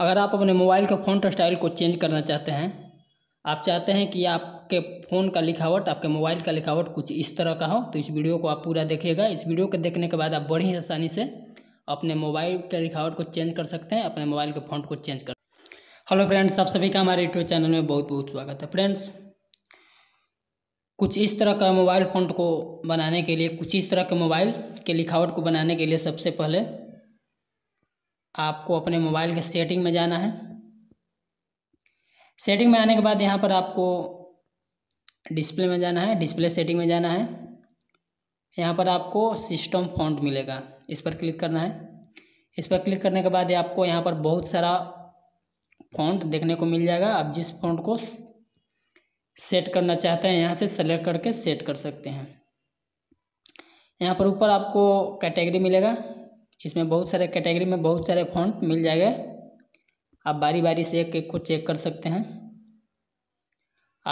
अगर आप अपने मोबाइल के फ़ोन स्टाइल को चेंज करना चाहते हैं आप चाहते हैं कि आपके फ़ोन का लिखावट आपके मोबाइल का लिखावट कुछ इस तरह का हो तो इस वीडियो को आप पूरा देखिएगा इस वीडियो को देखने के बाद आप बड़ी आसानी से अपने मोबाइल के लिखावट को चेंज कर सकते हैं अपने मोबाइल के फ़ोन को चेंज कर हेलो फ्रेंड्स आप सभी का हमारे यूट्यूब चैनल में बहुत बहुत स्वागत है फ्रेंड्स कुछ इस तरह का मोबाइल फोन को बनाने के लिए कुछ इस तरह के मोबाइल के लिखावट को बनाने के लिए सबसे पहले आपको अपने मोबाइल के सेटिंग में जाना है सेटिंग में आने के बाद यहाँ पर आपको डिस्प्ले में जाना है डिस्प्ले सेटिंग में जाना है यहाँ पर आपको सिस्टम फॉन्ट मिलेगा इस पर क्लिक करना है इस पर क्लिक करने के बाद आपको यहाँ पर बहुत सारा फॉन्ट देखने को मिल जाएगा आप जिस फॉन्ट को सेट करना चाहते हैं यहाँ से सेलेक्ट करके सेट कर सकते हैं यहाँ पर ऊपर आपको कैटेगरी मिलेगा इसमें बहुत सारे कैटेगरी में बहुत सारे फॉन्ट मिल जाएगा आप बारी बारी से एक एक को चेक कर सकते हैं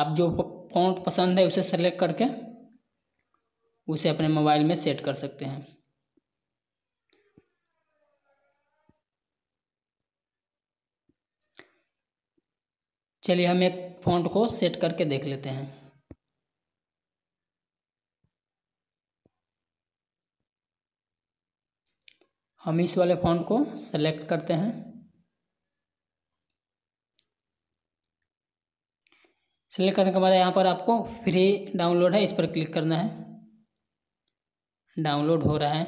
आप जो फॉन्ट पसंद है उसे सेलेक्ट करके उसे अपने मोबाइल में सेट कर सकते हैं चलिए हम एक फॉन्ट को सेट करके देख लेते हैं हम इस वाले फॉन्ट को सेलेक्ट करते हैं सेलेक्ट करने के बाद यहाँ पर आपको फ्री डाउनलोड है इस पर क्लिक करना है डाउनलोड हो रहा है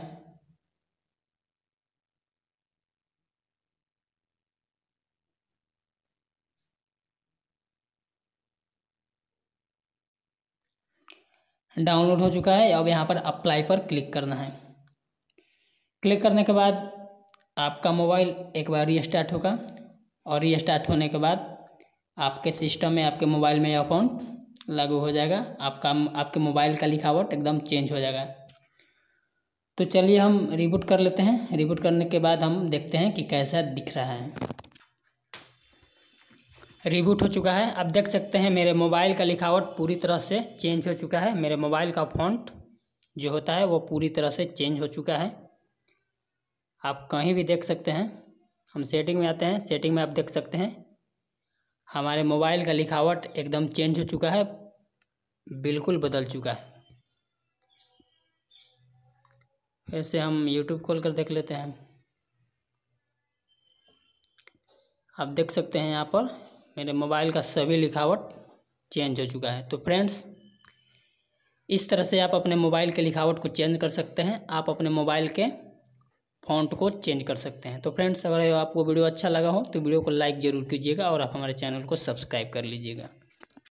डाउनलोड हो चुका है अब यहाँ पर अप्लाई पर क्लिक करना है क्लिक करने के बाद आपका मोबाइल एक बार रीस्टार्ट होगा और रीस्टार्ट होने के बाद आपके सिस्टम में आपके मोबाइल में अकाउंट लागू हो जाएगा आपका आपके मोबाइल का लिखावट एकदम चेंज हो जाएगा तो चलिए हम रिबूट कर लेते हैं रिबूट करने के बाद हम देखते हैं कि कैसा दिख रहा है रिबूट हो चुका है आप देख सकते हैं मेरे मोबाइल का लिखावट पूरी तरह से चेंज हो चुका है मेरे मोबाइल का फॉन्ट जो होता है वो पूरी तरह से चेंज हो चुका है आप कहीं भी देख सकते हैं हम सेटिंग में आते हैं सेटिंग में आप देख सकते हैं हमारे मोबाइल का लिखावट एकदम चेंज हो चुका है बिल्कुल बदल चुका है फिर से हम यूट्यूब खोल कर देख लेते हैं आप देख सकते हैं यहाँ पर मेरे मोबाइल का सभी लिखावट चेंज हो चुका है तो फ्रेंड्स इस तरह से आप अपने मोबाइल के लिखावट को चेंज कर सकते हैं आप अपने मोबाइल के फॉन्ट को चेंज कर सकते हैं तो फ्रेंड्स अगर आपको वीडियो अच्छा लगा हो तो वीडियो को लाइक ज़रूर कीजिएगा और आप हमारे चैनल को सब्सक्राइब कर लीजिएगा